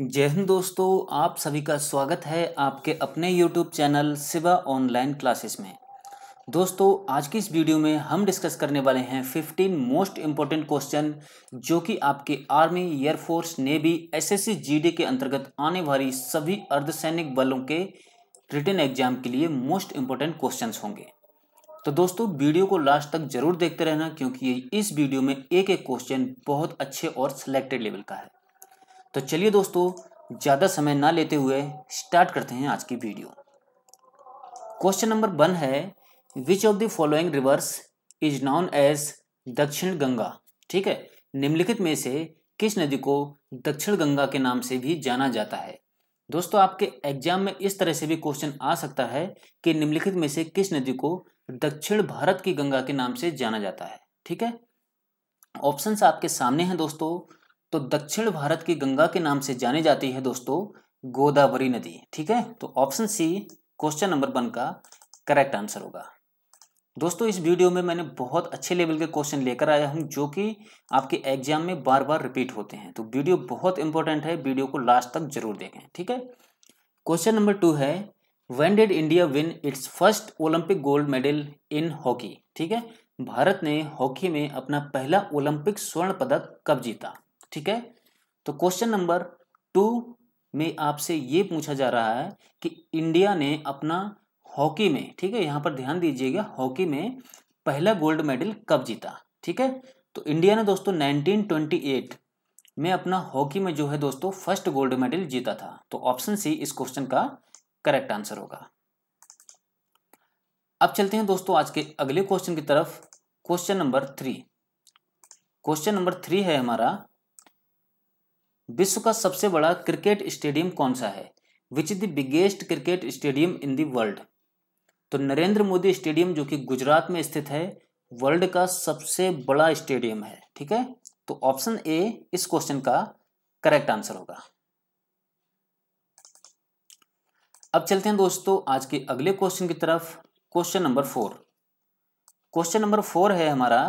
जय हिंद दोस्तों आप सभी का स्वागत है आपके अपने YouTube चैनल सिवा ऑनलाइन क्लासेस में दोस्तों आज की इस वीडियो में हम डिस्कस करने वाले हैं 15 मोस्ट इम्पॉर्टेंट क्वेश्चन जो कि आपके army air force navy S S के अंतर्गत आने वाली सभी अर्धसैनिक बलों के रिटर्न एग्जाम के लिए मोस्ट इम्पॉर्टेंट क्वेश्चन होंगे तो दोस्तों वीडियो को लास्ट तक जरूर देखते रहना क्योंकि इस वीडियो में एक एक क्वेश्चन बहुत अच्छे और सिलेक्टेड लेवल का है तो चलिए दोस्तों ज़्यादा समय ना लेते हुए स्टार्ट करते हैं आज की वीडियो क्वेश्चन नंबर वन है which of the following rivers is known as Dakshin Ganga ठीक है निम्नलिखित में से किस नदी को दक्षिण गंगा के नाम से भी जाना जाता है दोस्तों आपके एग्जाम में इस तरह से भी क्वेश्चन आ सकता है कि निम्नलिखित में से किस नदी को दक्षिण भारत की गंगा के नाम से जाना जाता है ठीक है ऑप्शंस आपके सामने हैं दोस्तों तो दक्षिण भारत की गंगा के नाम से जानी जाती है दोस्तों गोदावरी नदी ठीक है तो option C question number one का करेक्ट आंसर होगा दोस्तों इस वीडियो में मैंने बहुत अच्छे लेवल के क्वेश्चन लेकर आया हूं जो कि आपके एग्जाम में बार बार रिपीट होते हैं तो वीडियो बहुत इंपॉर्टेंट है वीडियो को लास्ट तक जरूर देखें ठीक है क्वेश्चन नंबर टू है when did India win its first Olympic gold medal in hockey ठीक है भारत ने हॉकी में अपना पहला ओलंपिक स्वर्ण पदक कब जीता ठीक है तो क्वेश्चन नंबर टू में आपसे ये पूछा जा रहा है कि इंडिया ने अपना हॉकी में ठीक है यहाँ पर ध्यान दीजिएगा हॉकी में पहला गोल्ड मेडल कब जीता ठीक है तो इंडिया ने दोस्तों 1928 में अपना हॉकी में जो है दोस्तों फर्स्ट गोल्ड मेडल जीता था तो ऑप्शन सी इस क्वेश्चन का करेक्ट आंसर होगा अब चलते हैं दोस्तों आज के अगले क्वेश्चन की तरफ question number three question number three है हमारा विश्व का सबसे बड़ा क्रिकेट स्टेडियम कौन सा है which is the biggest cricket stadium in the world तो नरेंद्र मोदी स्टेडियम जो कि गुजरात में स्थित है वर्ल्ड का सबसे बड़ा स्टेडियम है ठीक है तो ऑप्शन ए इस क्वेश्चन का करेक्ट आंसर होगा अब चलते हैं दोस्तों आज के अगले क्वेश्चन की तरफ question number four question number four है हमारा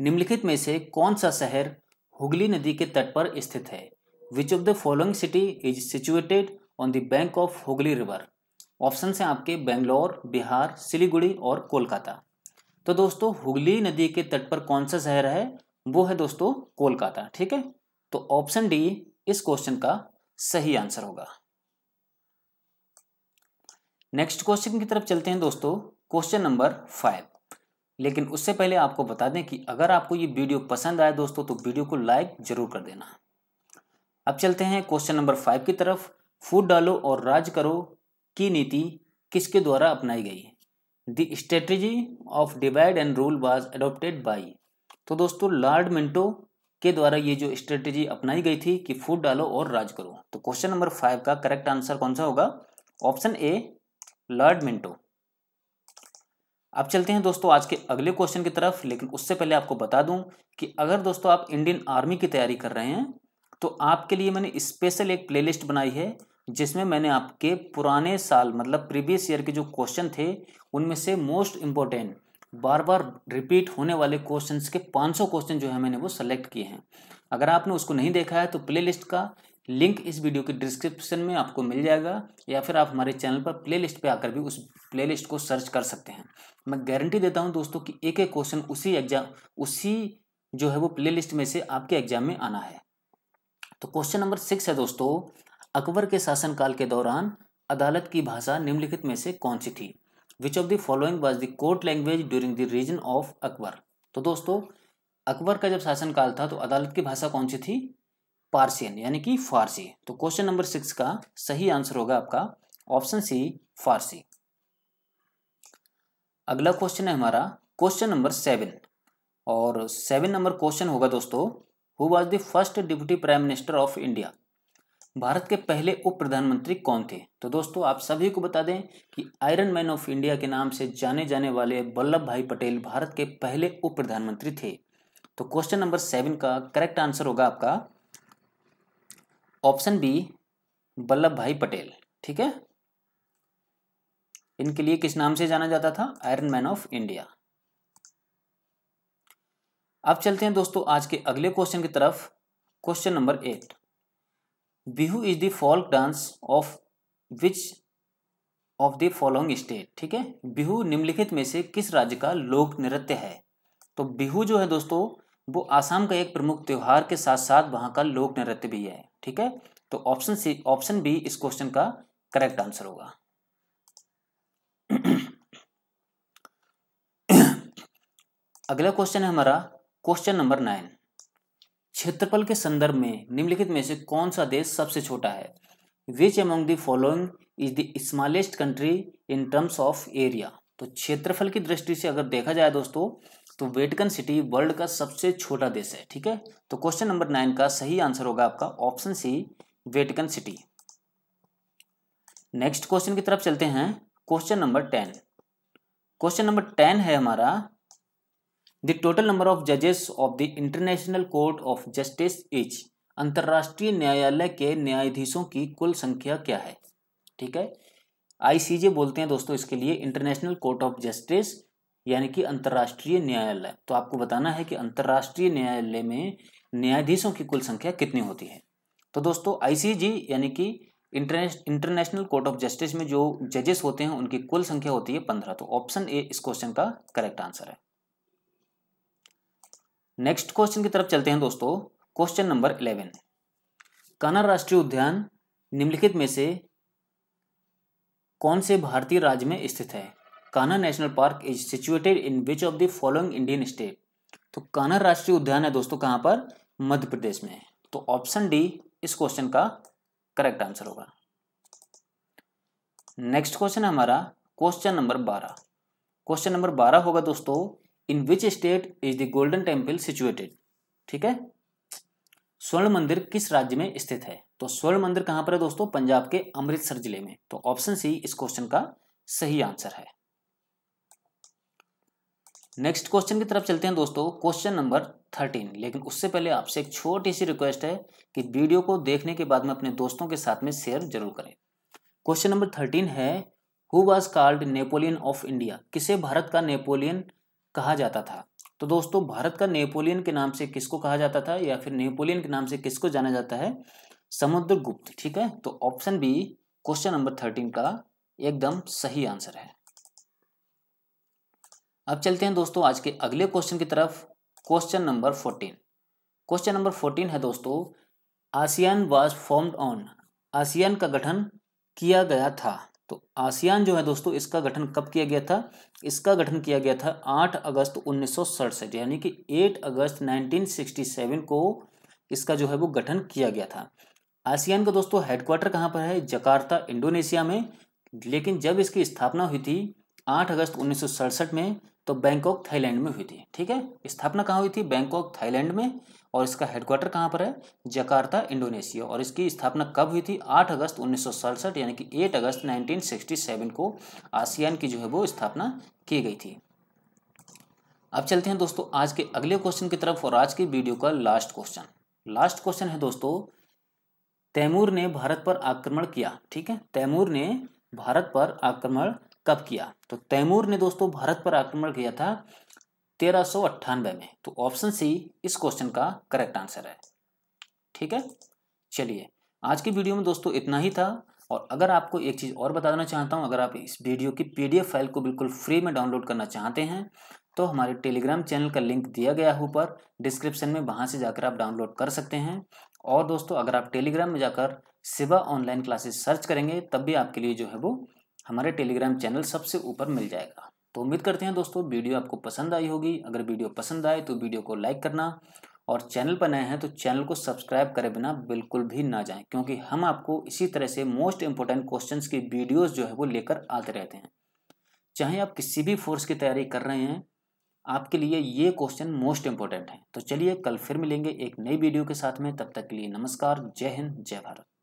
निम्नलिखित में से कौन सा शहर हुगली नदी के तट पर स्थित है which of the following city is situated on the bank of Hooghly river option है आपके बेंगलोर बिहार सिलीगुड़ी और कोलकाता तो दोस्तों हुगली नदी के तट पर कौन सा शहर है वो है दोस्तों कोलकाता ठीक है तो ऑप्शन डी इस क्वेश्चन का सही आंसर होगा नेक्स्ट क्वेश्चन की तरफ चलते हैं दोस्तों क्वेश्चन नंबर फाइव लेकिन उससे पहले आपको बता दें कि अगर आपको ये वीडियो पसंद आए दोस्तों तो वीडियो को लाइक जरूर कर देना अब चलते हैं क्वेश्चन नंबर फाइव की तरफ फूड डालो और राज करो की नीति किसके द्वारा अपनाई गई the strategy of divide and rule was adopted by तो दोस्तों लॉर्ड मिंटो के द्वारा ये जो स्ट्रेटजी अपनाई गई थी कि फूड डालो और राज करो तो क्वेश्चन नंबर फाइव का करेक्ट आंसर कौन सा होगा ऑप्शन ए लॉर्ड मिंटो अब चलते हैं दोस्तों आज के अगले क्वेश्चन की तरफ लेकिन उससे पहले आपको बता दूं कि अगर दोस्तों आप इंडियन आर्मी की तैयारी कर रहे हैं तो आपके लिए मैंने स्पेशल एक प्लेलिस्ट बनाई है जिसमें मैंने आपके पुराने साल मतलब प्रीवियस ईयर के जो क्वेश्चन थे उनमें से मोस्ट इम्पोर्टेंट बार बार रिपीट होने वाले क्वेश्चंस के 500 क्वेश्चन जो है मैंने वो सेलेक्ट किए हैं अगर आपने उसको नहीं देखा है तो प्लेलिस्ट का लिंक इस वीडियो के डिस्क्रिप्शन में आपको मिल जाएगा या फिर आप हमारे चैनल पर प्लेलिस्ट पे आकर भी उस प्लेलिस्ट को सर्च कर सकते हैं मैं गारंटी देता हूं दोस्तों कि एक एक क्वेश्चन उसी एग्जाम उसी जो है वो प्लेलिस्ट में से आपके एग्जाम में आना है तो क्वेश्चन नंबर सिक्स है दोस्तों अकबर के शासनकाल के दौरान अदालत की भाषा निम्नलिखित में से कौन सी थी which of the following was the court language during the reign of Akbar तो दोस्तों अकबर का जब शासनकाल था तो अदालत की भाषा कौन सी थी पार्सियन यानी कि फारसी तो क्वेश्चन नंबर सिक्स का सही आंसर होगा आपका ऑप्शन सी फारसी अगला क्वेश्चन है हमारा क्वेश्चन नंबर सेवन और सेवन नंबर क्वेश्चन होगा दोस्तों who was the first deputy prime minister of India Bharat के पहले उप प्रधानमंत्री कौन थे तो दोस्तों आप सभी को बता दें कि आयरन मैन ऑफ इंडिया के नाम से जाने जाने वाले वल्लभ भाई पटेल भारत के पहले उप प्रधानमंत्री थे तो क्वेश्चन नंबर सेवन का करेक्ट आंसर होगा आपका ऑप्शन बी वल्लभ भाई पटेल ठीक है इनके लिए किस नाम से जाना जाता था आयरन मैन ऑफ इंडिया अब चलते हैं दोस्तों आज के अगले क्वेश्चन की तरफ question number eight Bihu is the folk dance of which of the following state ठीक है बिहू निम्नलिखित में से किस राज्य का लोक नृत्य है तो बिहू जो है दोस्तों वो आसाम का एक प्रमुख त्यौहार के साथ साथ वहां का लोक नृत्य भी है ठीक है तो ऑप्शन सी ऑप्शन बी इस क्वेश्चन का करेक्ट आंसर होगा अगला क्वेश्चन है हमारा क्वेश्चन नंबर नाइन क्षेत्रफल के संदर्भ में निम्नलिखित में से कौन सा देश सबसे छोटा है which among the following is the smallest country in terms of area तो क्षेत्रफल की दृष्टि से अगर देखा जाए दोस्तों तो वेटिकन सिटी वर्ल्ड का सबसे छोटा देश है ठीक है तो क्वेश्चन नंबर नाइन का सही आंसर होगा आपका option C Vatican City next question की तरफ चलते हैं question number ten question number ten है हमारा द टोटल नंबर ऑफ जजेस of the International Court of Justice is अंतर्राष्ट्रीय न्यायालय के न्यायाधीशों की कुल संख्या क्या है ठीक है आईसीजे बोलते हैं दोस्तों इसके लिए इंटरनेशनल कोर्ट ऑफ जस्टिस यानी कि अंतर्राष्ट्रीय न्यायालय तो आपको बताना है कि अंतर्राष्ट्रीय न्यायालय में न्यायाधीशों की कुल संख्या कितनी होती है तो दोस्तों आईसीजी यानी कि इंटरनेशनल कोर्ट ऑफ जस्टिस में जो जजेस होते हैं उनकी कुल संख्या होती है पंद्रह तो ऑप्शन ए इस क्वेश्चन का करेक्ट आंसर है नेक्स्ट क्वेश्चन की तरफ चलते हैं दोस्तों क्वेश्चन नंबर इलेवन कान्हा राष्ट्रीय उद्यान निम्नलिखित में से कौन से भारतीय राज्य में स्थित है Kanha national park is situated in which of the following Indian state तो कान्हा राष्ट्रीय उद्यान है दोस्तों कहां पर मध्य प्रदेश में तो ऑप्शन डी इस क्वेश्चन का करेक्ट आंसर होगा नेक्स्ट क्वेश्चन है हमारा क्वेश्चन नंबर बारह क्वेश्चन नंबर बारह होगा दोस्तों in which state is the golden temple situated ठीक है स्वर्ण मंदिर किस राज्य में स्थित है तो स्वर्ण मंदिर कहां पर है दोस्तों पंजाब के अमृतसर जिले में तो ऑप्शन सी इस क्वेश्चन का सही आंसर है नेक्स्ट क्वेश्चन की तरफ चलते हैं दोस्तों क्वेश्चन नंबर थर्टीन लेकिन उससे पहले आपसे एक छोटी सी रिक्वेस्ट है कि वीडियो को देखने के बाद में अपने दोस्तों के साथ में शेयर जरूर करें क्वेश्चन नंबर थर्टीन है who was called Napoleon of India किसे भारत का नेपोलियन कहा जाता था तो दोस्तों भारत का नेपोलियन के नाम से किसको कहा जाता था या फिर नेपोलियन के नाम से किसको जाना जाता है समुद्रगुप्त ठीक है तो option B question number thirteen का एकदम सही आंसर है अब चलते हैं दोस्तों आज के अगले क्वेश्चन की तरफ question number fourteen question number fourteen है दोस्तों ASEAN was formed on ASEAN का गठन किया गया था तो आसियान जो है दोस्तों इसका गठन कब किया गया था इसका गठन किया गया था 8 अगस्त उन्नीस यानी कि 8 अगस्त 1967 को इसका जो है वो गठन किया गया था आसियान का दोस्तों हेडक्वार्टर कहाँ पर है जकार्ता इंडोनेशिया में लेकिन जब इसकी स्थापना हुई थी 8 अगस्त उन्नीस में तो बैंकॉक थाईलैंड में हुई थी ठीक है स्थापना कहाँ हुई थी बैंकॉक थाईलैंड में और इसका हेडक्वार्टर कहाँ पर है जकार्ता इंडोनेशिया और इसकी स्थापना कब हुई थी 8 अगस्त उन्नीस यानी कि 8 अगस्त 1967 को आसियान की जो है वो स्थापना की गई थी अब चलते हैं दोस्तों आज के अगले क्वेश्चन की तरफ और आज की वीडियो का लास्ट क्वेश्चन लास्ट क्वेश्चन है दोस्तों तैमूर ने भारत पर आक्रमण किया ठीक है तैमूर ने भारत पर आक्रमण कब किया तो तैमूर ने दोस्तों भारत पर आक्रमण किया था तेरह में तो ऑप्शन सी इस क्वेश्चन का करेक्ट आंसर है ठीक है चलिए आज की वीडियो में दोस्तों इतना ही था और अगर आपको एक चीज़ और देना चाहता हूँ अगर आप इस वीडियो की पीडीएफ फाइल को बिल्कुल फ्री में डाउनलोड करना चाहते हैं तो हमारे टेलीग्राम चैनल का लिंक दिया गया है ऊपर डिस्क्रिप्शन में वहाँ से जाकर आप डाउनलोड कर सकते हैं और दोस्तों अगर आप टेलीग्राम में जाकर सिवा ऑनलाइन क्लासेस सर्च करेंगे तब भी आपके लिए जो है वो हमारे टेलीग्राम चैनल सबसे ऊपर मिल जाएगा तो उम्मीद करते हैं दोस्तों वीडियो आपको पसंद आई होगी अगर वीडियो पसंद आए तो वीडियो को लाइक करना और चैनल पर नए हैं तो चैनल को सब्सक्राइब करे बिना बिल्कुल भी ना जाएं क्योंकि हम आपको इसी तरह से मोस्ट इंपॉर्टेंट क्वेश्चंस की वीडियोस जो है वो लेकर आते रहते हैं चाहे आप किसी भी फोर्स की तैयारी कर रहे हैं आपके लिए ये क्वेश्चन मोस्ट इंपॉर्टेंट है तो चलिए कल फिर मिलेंगे एक नई वीडियो के साथ में तब तक के लिए नमस्कार जय हिंद जय भारत